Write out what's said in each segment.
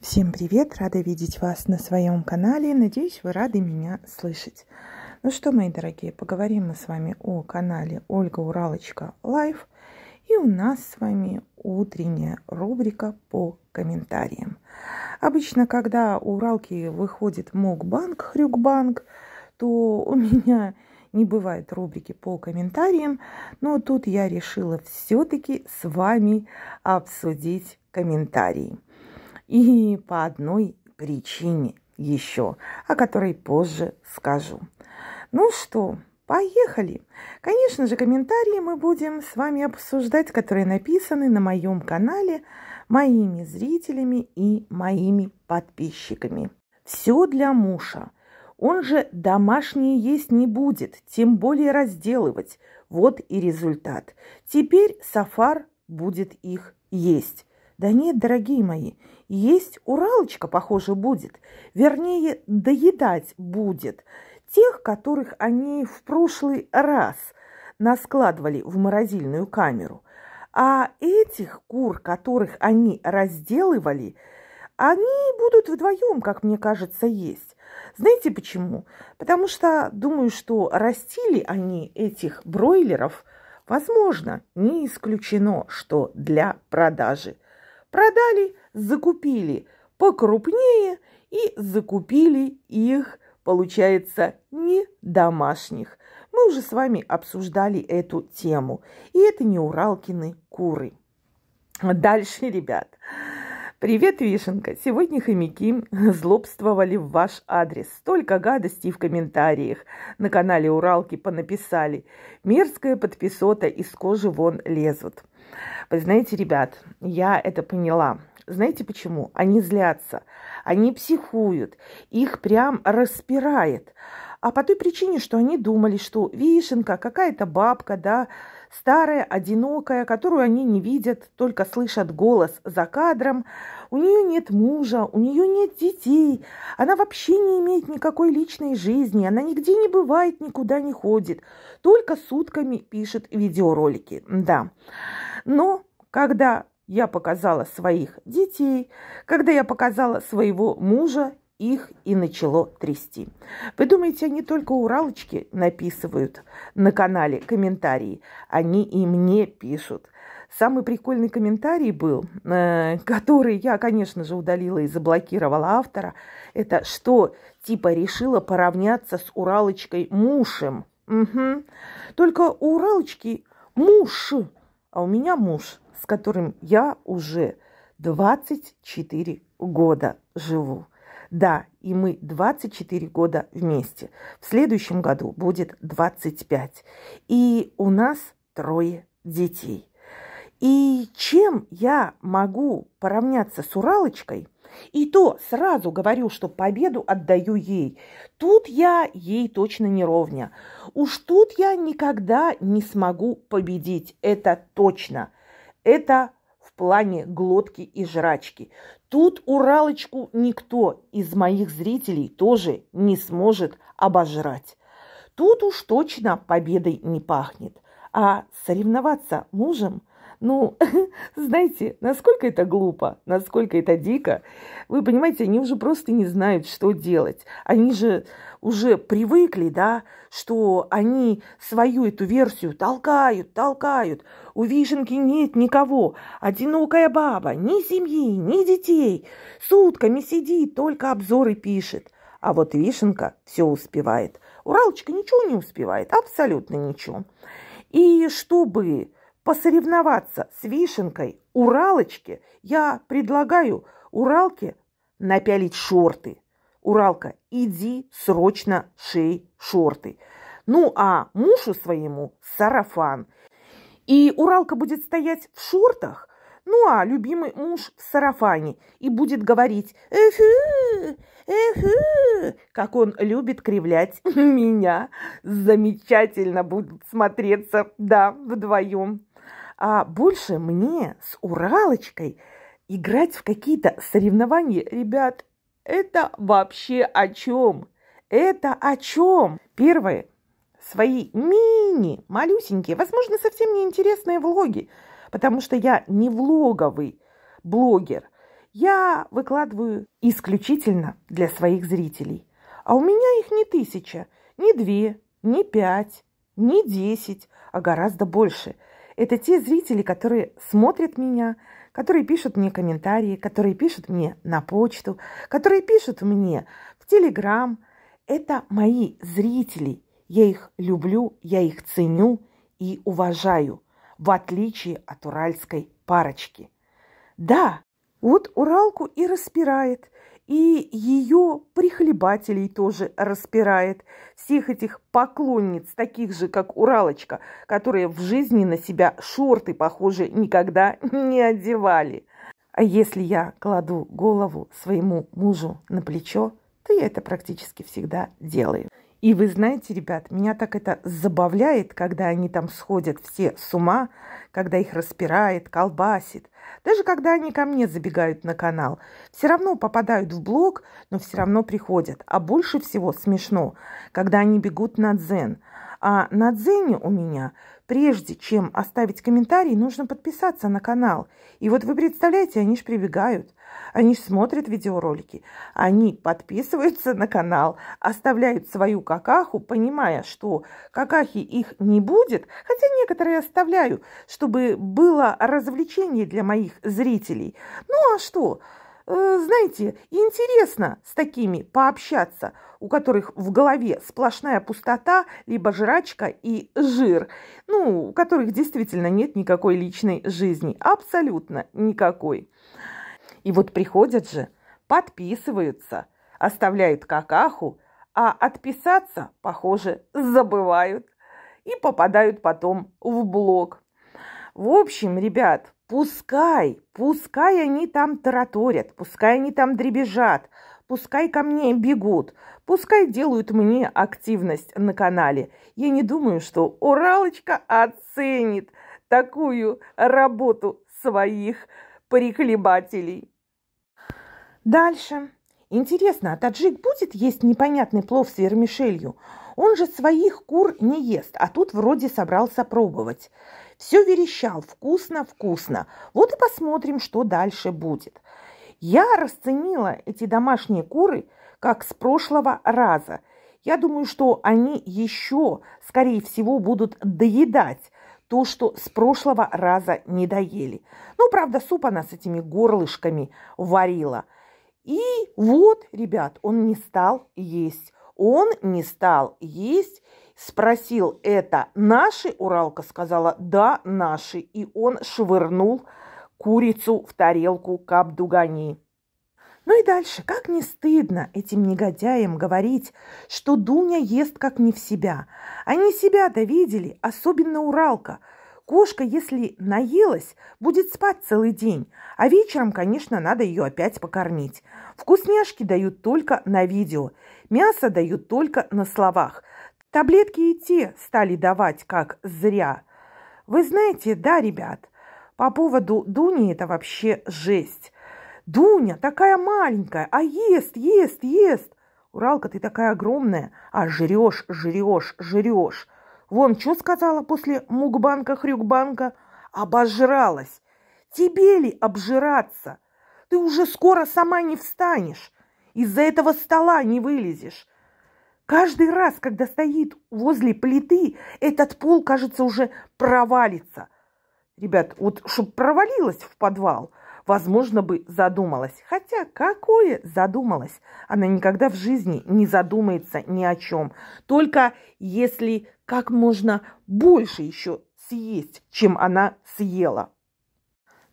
Всем привет! Рада видеть вас на своем канале. Надеюсь, вы рады меня слышать. Ну что, мои дорогие, поговорим мы с вами о канале Ольга Уралочка Лайв. И у нас с вами утренняя рубрика по комментариям. Обычно, когда у Уралки выходит Мокбанк, Хрюкбанк, то у меня не бывает рубрики по комментариям, но тут я решила все-таки с вами обсудить комментарии. И по одной причине еще, о которой позже скажу. Ну что, поехали! Конечно же, комментарии мы будем с вами обсуждать, которые написаны на моем канале моими зрителями и моими подписчиками. Все для мужа. Он же домашние есть не будет, тем более разделывать. Вот и результат. Теперь Сафар будет их есть. Да нет, дорогие мои, есть Уралочка, похоже, будет. Вернее, доедать будет тех, которых они в прошлый раз наскладывали в морозильную камеру. А этих кур, которых они разделывали, они будут вдвоем, как мне кажется, есть. Знаете почему? Потому что думаю, что растили они этих бройлеров, возможно, не исключено, что для продажи – Продали, закупили покрупнее и закупили их, получается, не домашних. Мы уже с вами обсуждали эту тему. И это не уралкины куры. Дальше, ребят. «Привет, Вишенка! Сегодня хомяки злобствовали в ваш адрес. Столько гадостей в комментариях на канале Уралки понаписали. Мерзкая подписота из кожи вон лезут». Вы знаете, ребят, я это поняла. Знаете почему? Они злятся, они психуют, их прям распирает. А по той причине, что они думали, что Вишенка, какая-то бабка, да, старая, одинокая, которую они не видят, только слышат голос за кадром. У нее нет мужа, у нее нет детей, она вообще не имеет никакой личной жизни, она нигде не бывает, никуда не ходит, только сутками пишет видеоролики. Да. Но когда я показала своих детей, когда я показала своего мужа их и начало трясти. Вы думаете, они только уралочки написывают на канале комментарии? Они и мне пишут. Самый прикольный комментарий был, э, который я, конечно же, удалила и заблокировала автора. Это что, типа, решила поравняться с уралочкой мушем. Угу. Только у уралочки муж, а у меня муж, с которым я уже 24 года живу. Да, и мы 24 года вместе. В следующем году будет 25. И у нас трое детей. И чем я могу поравняться с Уралочкой? И то сразу говорю, что победу отдаю ей. Тут я ей точно не ровня. Уж тут я никогда не смогу победить, это точно. Это в плане глотки и жрачки. Тут Уралочку никто из моих зрителей тоже не сможет обожрать. Тут уж точно победой не пахнет. А соревноваться мужем? Ну, знаете, насколько это глупо, насколько это дико. Вы понимаете, они уже просто не знают, что делать. Они же уже привыкли, да, что они свою эту версию толкают, толкают. У Вишенки нет никого. Одинокая баба, ни семьи, ни детей. Сутками сидит, только обзоры пишет. А вот Вишенка все успевает. Уралочка ничего не успевает, абсолютно ничего. И чтобы посоревноваться с вишенкой Уралочки, я предлагаю Уралке напялить шорты. Уралка, иди срочно шей шорты. Ну а мужу своему сарафан. И Уралка будет стоять в шортах, ну а любимый муж в сарафане и будет говорить «Эфы! Эфы!» Как он любит кривлять меня. Замечательно будут смотреться, да, вдвоем а больше мне с Уралочкой играть в какие-то соревнования, ребят, это вообще о чем? Это о чем? Первое. Свои мини, малюсенькие, возможно, совсем неинтересные влоги, потому что я не влоговый блогер. Я выкладываю исключительно для своих зрителей. А у меня их не тысяча, не две, не пять, не десять, а гораздо больше – это те зрители, которые смотрят меня, которые пишут мне комментарии, которые пишут мне на почту, которые пишут мне в Телеграм. Это мои зрители. Я их люблю, я их ценю и уважаю, в отличие от уральской парочки. Да, вот Уралку и распирает, и ее прихлебателей тоже распирает. Всех этих поклонниц, таких же, как Уралочка, которые в жизни на себя шорты, похоже, никогда не одевали. А если я кладу голову своему мужу на плечо, то я это практически всегда делаю. И вы знаете, ребят, меня так это забавляет, когда они там сходят все с ума, когда их распирает, колбасит. Даже когда они ко мне забегают на канал, все равно попадают в блог, но все равно приходят. А больше всего смешно, когда они бегут на дзен. А на дзене у меня, прежде чем оставить комментарий, нужно подписаться на канал. И вот вы представляете, они же прибегают. Они смотрят видеоролики, они подписываются на канал, оставляют свою какаху, понимая, что какахи их не будет, хотя некоторые оставляю, чтобы было развлечение для моих зрителей. Ну а что? Э, знаете, интересно с такими пообщаться, у которых в голове сплошная пустота, либо жрачка и жир, ну, у которых действительно нет никакой личной жизни, абсолютно никакой. И вот приходят же, подписываются, оставляют какаху, а отписаться, похоже, забывают и попадают потом в блок. В общем, ребят, пускай, пускай они там тараторят, пускай они там дребезжат, пускай ко мне бегут, пускай делают мне активность на канале. Я не думаю, что Уралочка оценит такую работу своих прихлебателей. Дальше. Интересно, а таджик будет есть непонятный плов с вермишелью? Он же своих кур не ест, а тут вроде собрался пробовать. Все верещал, вкусно, вкусно. Вот и посмотрим, что дальше будет. Я расценила эти домашние куры как с прошлого раза. Я думаю, что они еще, скорее всего, будут доедать то, что с прошлого раза не доели. Ну, правда, суп она с этими горлышками варила. И вот, ребят, он не стал есть. Он не стал есть. Спросил, это наши? Уралка сказала, да, наши. И он швырнул курицу в тарелку кабдугани. Ну и дальше, как не стыдно этим негодяям говорить, что Дуня ест как не в себя. Они себя-то видели, особенно Уралка. Кошка, если наелась, будет спать целый день, а вечером, конечно, надо ее опять покормить. Вкусняшки дают только на видео, мясо дают только на словах. Таблетки и те стали давать как зря. Вы знаете, да, ребят, по поводу Дуни это вообще жесть. Дуня такая маленькая, а ест, ест, ест. Уралка, ты такая огромная, а жрешь, жрешь, жрешь. Вон, что сказала после мукбанка, хрюкбанка? Обожралась. Тебе ли обжираться? Ты уже скоро сама не встанешь. Из-за этого стола не вылезешь. Каждый раз, когда стоит возле плиты, этот пол, кажется, уже провалится. Ребят, вот чтобы провалилась в подвал – возможно бы, задумалась. Хотя какое задумалась? Она никогда в жизни не задумается ни о чем. Только если как можно больше еще съесть, чем она съела.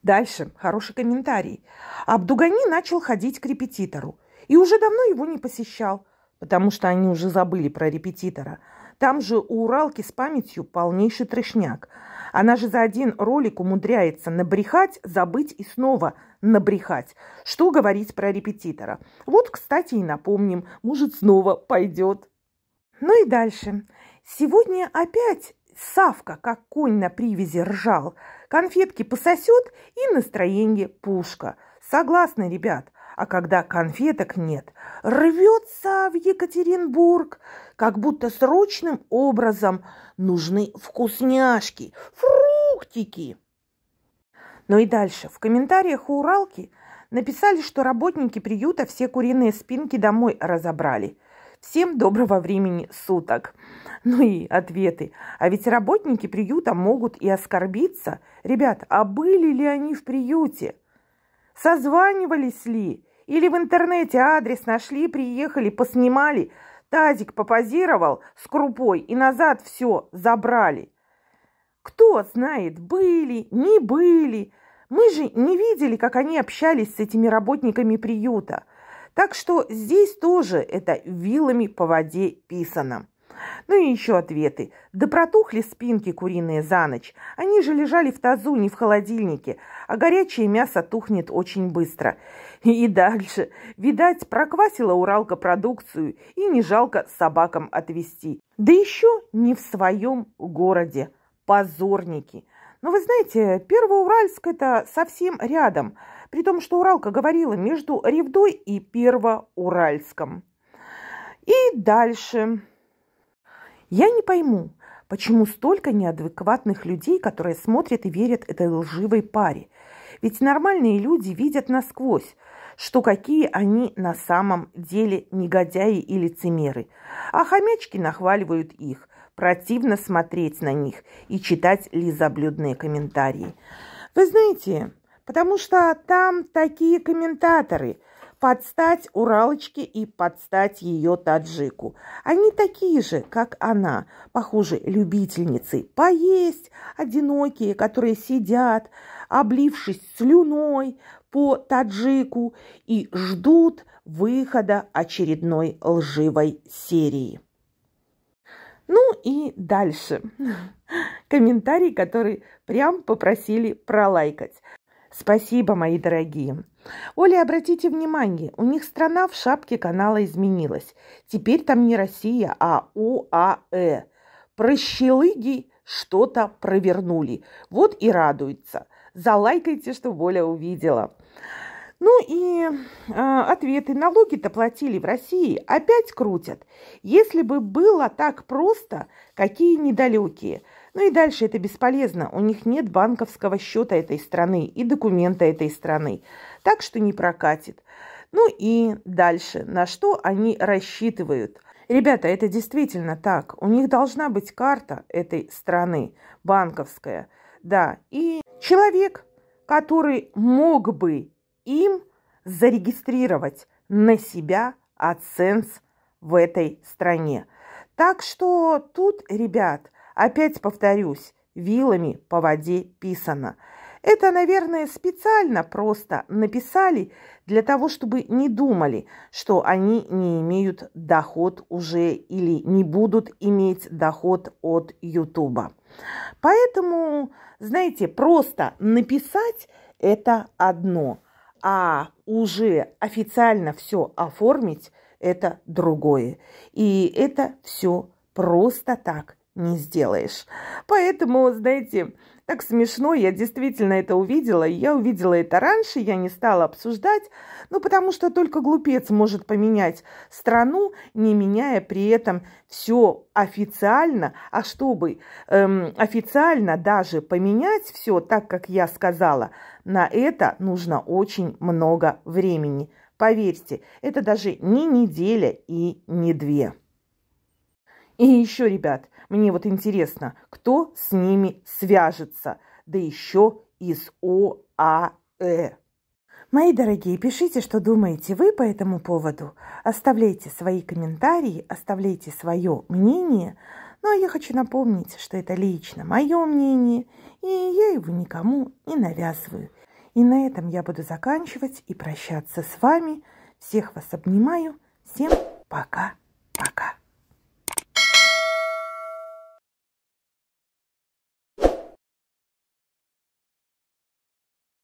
Дальше хороший комментарий. Абдугани начал ходить к репетитору и уже давно его не посещал, потому что они уже забыли про репетитора – там же у Уралки с памятью полнейший трешняк. Она же за один ролик умудряется набрехать, забыть и снова набрехать. Что говорить про репетитора? Вот, кстати, и напомним, может, снова пойдет. Ну и дальше. Сегодня опять Савка, как конь на привязи, ржал. Конфетки пососет и настроение пушка. Согласны, ребят, а когда конфеток нет, рвется в Екатеринбург, как будто срочным образом нужны вкусняшки, фруктики. Ну и дальше. В комментариях у Уралки написали, что работники приюта все куриные спинки домой разобрали. Всем доброго времени суток. Ну и ответы. А ведь работники приюта могут и оскорбиться. Ребят, а были ли они в приюте? Созванивались ли? Или в интернете адрес нашли, приехали, поснимали, тазик попозировал с крупой и назад все забрали. Кто знает, были, не были. Мы же не видели, как они общались с этими работниками приюта. Так что здесь тоже это вилами по воде писано. Ну и еще ответы. Да протухли спинки куриные за ночь. Они же лежали в тазу, не в холодильнике. А горячее мясо тухнет очень быстро. И дальше. Видать, проквасила Уралка продукцию и не жалко собакам отвезти. Да еще не в своем городе. Позорники. Но ну, вы знаете, Первоуральск – это совсем рядом. При том, что Уралка говорила между Ревдой и Первоуральском. И дальше. Я не пойму, почему столько неадекватных людей, которые смотрят и верят этой лживой паре. Ведь нормальные люди видят насквозь что какие они на самом деле негодяи и лицемеры, а хомячки нахваливают их. Противно смотреть на них и читать лизоблюдные комментарии. Вы знаете, потому что там такие комментаторы – подстать Уралочке и подстать ее таджику. Они такие же, как она, похоже, любительницы поесть, одинокие, которые сидят, облившись слюной, по таджику и ждут выхода очередной лживой серии. Ну и дальше. Комментарий, который прям попросили пролайкать. Спасибо, мои дорогие. Оля, обратите внимание, у них страна в шапке канала изменилась. Теперь там не Россия, а ОАЭ. Прощелыги что-то провернули. Вот и радуется залайкайте, что Воля увидела. Ну и э, ответы. Налоги-то платили в России, опять крутят. Если бы было так просто, какие недалекие. Ну и дальше это бесполезно. У них нет банковского счета этой страны и документа этой страны. Так что не прокатит. Ну и дальше. На что они рассчитывают? Ребята, это действительно так. У них должна быть карта этой страны, банковская. Да, и Человек, который мог бы им зарегистрировать на себя AdSense в этой стране. Так что тут, ребят, опять повторюсь, вилами по воде писано – это, наверное, специально просто написали для того, чтобы не думали, что они не имеют доход уже или не будут иметь доход от Ютуба. Поэтому, знаете, просто написать это одно, а уже официально все оформить это другое. И это все просто так не сделаешь. Поэтому, знаете, так смешно, я действительно это увидела, и я увидела это раньше, я не стала обсуждать, ну, потому что только глупец может поменять страну, не меняя при этом все официально, а чтобы эм, официально даже поменять все так, как я сказала, на это нужно очень много времени. Поверьте, это даже не неделя и не две. И еще, ребят, мне вот интересно, кто с ними свяжется, да еще из ОАЭ. Мои дорогие, пишите, что думаете вы по этому поводу. Оставляйте свои комментарии, оставляйте свое мнение. Но я хочу напомнить, что это лично мое мнение, и я его никому не навязываю. И на этом я буду заканчивать и прощаться с вами. Всех вас обнимаю. Всем пока-пока.